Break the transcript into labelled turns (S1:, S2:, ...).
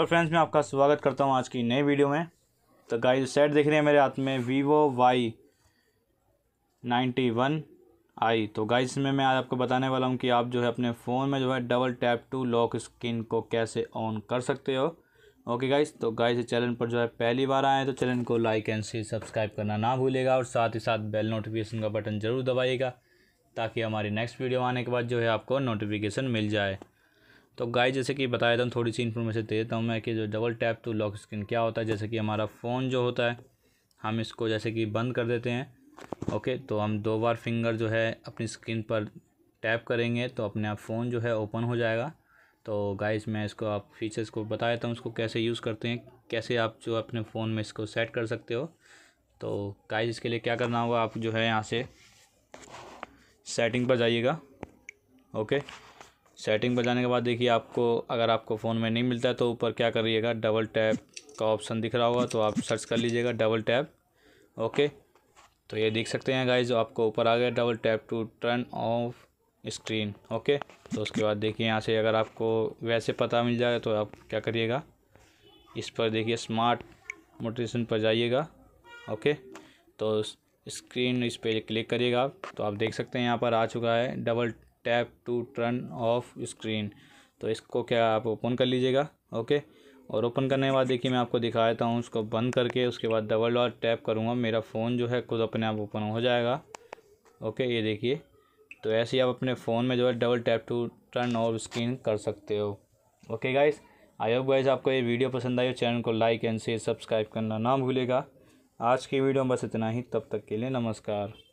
S1: hello friends मैं आपका स्वागत करता हूं आज की नई वीडियो में तो गाइस सेट देख रहे हैं मेरे हाथ में Vivo Y ninety one I तो गाइस में मैं आज आपको बताने वाला हूं कि आप जो है अपने फ़ोन में जो है double tap to lock screen को कैसे ऑन कर सकते हो ओके गाइस तो गाइस चैनल पर जो है पहली बार आए तो चैनल को लाइक एंड शेयर सब्सक्राइब करना ना भूलेगा और साथ ही साथ बेल नोटिफिकेशन का बटन ज़रूर दबाइएगा ताकि हमारी नेक्स्ट वीडियो आने के बाद जो है आपको नोटिफिकेशन मिल जाए तो गाय जैसे कि बताया था थोड़ी सी इन्फॉर्मेशन दे देता हूँ मैं कि जो double tap to lock screen क्या होता है जैसे कि हमारा फ़ोन जो होता है हम इसको जैसे कि बंद कर देते हैं ओके तो हम दो बार फिंगर जो है अपनी स्क्रीन पर टैप करेंगे तो अपने आप फ़ोन जो है ओपन हो जाएगा तो गाइज मैं इसको आप फीचर्स को बता देता हूँ इसको कैसे यूज़ करते हैं कैसे आप जो अपने फ़ोन में इसको सेट कर सकते हो तो गाइज इसके लिए क्या करना होगा आप जो है यहाँ से सेटिंग पर जाइएगा ओके सेटिंग पर जाने के बाद देखिए आपको अगर आपको फ़ोन में नहीं मिलता है तो ऊपर क्या करिएगा डबल टैप का ऑप्शन दिख रहा होगा तो आप सर्च कर लीजिएगा डबल टैप ओके तो ये देख सकते हैं गाइज आपको ऊपर आ गया double tap to turn off screen okay तो उसके बाद देखिए यहाँ से अगर आपको वैसे पता मिल जाए तो आप क्या करिएगा इस पर देखिए स्मार्ट मोटिवेशन पर जाइएगा ओके तो स्क्रीन इस पर क्लिक करिएगा आप तो आप देख सकते हैं यहाँ पर आ चुका है double tap to turn off screen तो इसको क्या आप ओपन कर लीजिएगा ओके और ओपन करने के बाद देखिए मैं आपको दिखा देता हूँ उसको बंद करके उसके बाद डबल डॉट टैप करूँगा मेरा फ़ोन जो है खुद अपने आप ओपन हो जाएगा ओके ये देखिए तो ऐसे ही आप अपने फ़ोन में जो है double tap to turn off screen कर सकते हो okay guys I hope guys आपको ये वीडियो पसंद आई हो चैनल को लाइक एंड शेयर सब्सक्राइब करना ना भूलेगा आज की वीडियो में बस इतना ही तब तक के लिए नमस्कार